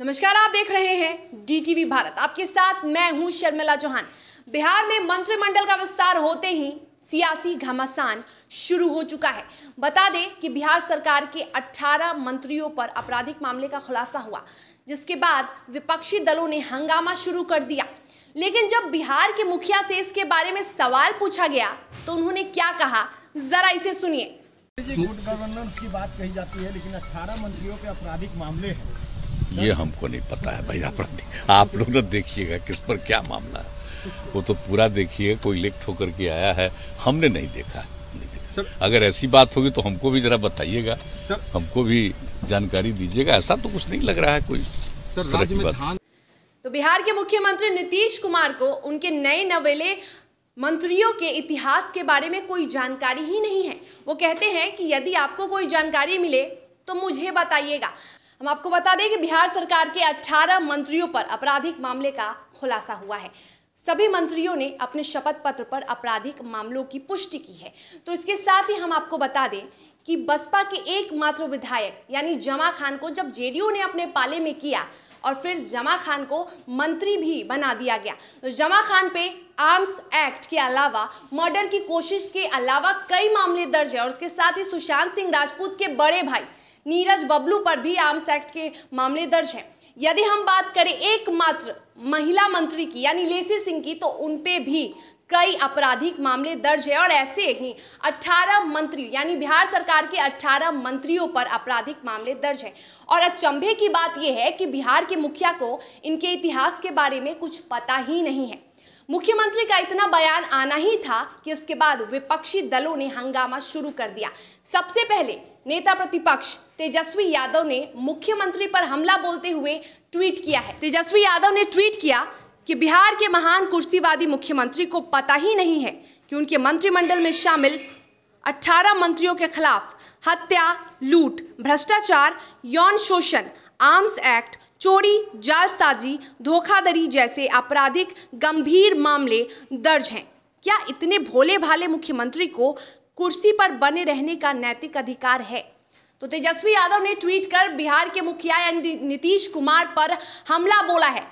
नमस्कार आप देख रहे हैं डीटीवी भारत आपके साथ मैं हूं शर्मिला चौहान बिहार में मंत्रिमंडल का विस्तार होते ही सियासी घमासान शुरू हो चुका है बता दें कि बिहार सरकार के 18 मंत्रियों पर आपराधिक मामले का खुलासा हुआ जिसके बाद विपक्षी दलों ने हंगामा शुरू कर दिया लेकिन जब बिहार के मुखिया से इसके बारे में सवाल पूछा गया तो उन्होंने क्या कहा जरा इसे सुनिए गुड गवर्नेंस की बात कही जाती है लेकिन अठारह मंत्रियों के आपराधिक मामले हैं ये हमको नहीं पता है भैया प्रति आप लोग ना देखिएगा किस पर क्या मामला है वो तो पूरा देखिए कोई लिख ठोकर के आया है हमने नहीं देखा सर अगर ऐसी बात होगी तो हमको भी जरा बताइएगा हमको भी जानकारी दीजिएगा ऐसा तो कुछ नहीं लग रहा है कोई सर राज्य में धान तो बिहार के मुख्यमंत्री नीतीश कुमार को उनके नए नवेले मंत्रियों के इतिहास के बारे में कोई जानकारी ही नहीं है वो कहते हैं कि यदि आपको कोई जानकारी मिले तो मुझे बताइएगा हम आपको बता दें कि बिहार सरकार के 18 मंत्रियों पर आपराधिक मामले का खुलासा हुआ है सभी मंत्रियों ने अपने शपथ पत्र पर आपराधिक मामलों की पुष्टि की है तो इसके साथ ही हम आपको बता दें कि बसपा के एकमात्र विधायक यानी जमा खान को जब जेडीयू ने अपने पाले में किया और फिर जमा खान को मंत्री भी बना दिया गया तो जमा खान पे आर्म्स एक्ट के अलावा मर्डर की कोशिश के अलावा कई मामले दर्ज है और उसके साथ ही सुशांत सिंह राजपूत के बड़े भाई नीरज बबलू पर भी आर्म्स एक्ट के मामले दर्ज हैं यदि हम बात करें एकमात्र महिला मंत्री की यानी लेसी सिंह की तो उनपे भी कई आपराधिक मामले दर्ज है और ऐसे ही 18 मंत्री यानी बिहार सरकार के 18 मंत्रियों पर आपराधिक मामले दर्ज है और अचंभे की बात यह है कि बिहार के मुखिया को इनके इतिहास के बारे में कुछ पता ही नहीं है मुख्यमंत्री का इतना बयान आना ही था कि इसके बाद विपक्षी दलों ने हंगामा शुरू कर दिया सबसे पहले नेता प्रतिपक्ष तेजस्वी यादव ने मुख्यमंत्री पर हमला बोलते हुए ट्वीट किया है तेजस्वी यादव ने ट्वीट किया कि बिहार के महान कुर्सीवादी मुख्यमंत्री को पता ही नहीं है कि उनके मंत्रिमंडल में शामिल 18 मंत्रियों के खिलाफ हत्या लूट भ्रष्टाचार यौन शोषण आर्म्स एक्ट चोरी जालसाजी धोखाधड़ी जैसे आपराधिक गंभीर मामले दर्ज हैं क्या इतने भोले भाले मुख्यमंत्री को कुर्सी पर बने रहने का नैतिक अधिकार है तो तेजस्वी यादव ने ट्वीट कर बिहार के मुखिया यानी नीतीश कुमार पर हमला बोला है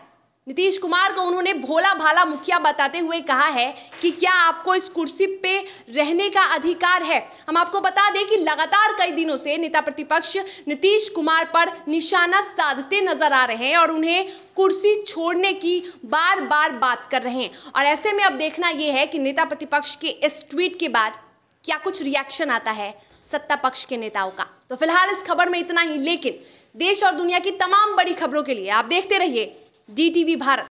नीतीश कुमार को उन्होंने भोला भाला मुखिया बताते हुए कहा है कि क्या आपको इस कुर्सी पे रहने का अधिकार है हम आपको बता दें कि लगातार कई दिनों से नेता प्रतिपक्ष नीतीश कुमार पर निशाना साधते नजर आ रहे हैं और उन्हें कुर्सी छोड़ने की बार बार बात कर रहे हैं और ऐसे में अब देखना यह है कि नेता प्रतिपक्ष के इस ट्वीट के बाद क्या कुछ रिएक्शन आता है सत्ता पक्ष के नेताओं का तो फिलहाल इस खबर में इतना ही लेकिन देश और दुनिया की तमाम बड़ी खबरों के लिए आप देखते रहिए डी टी वी भारत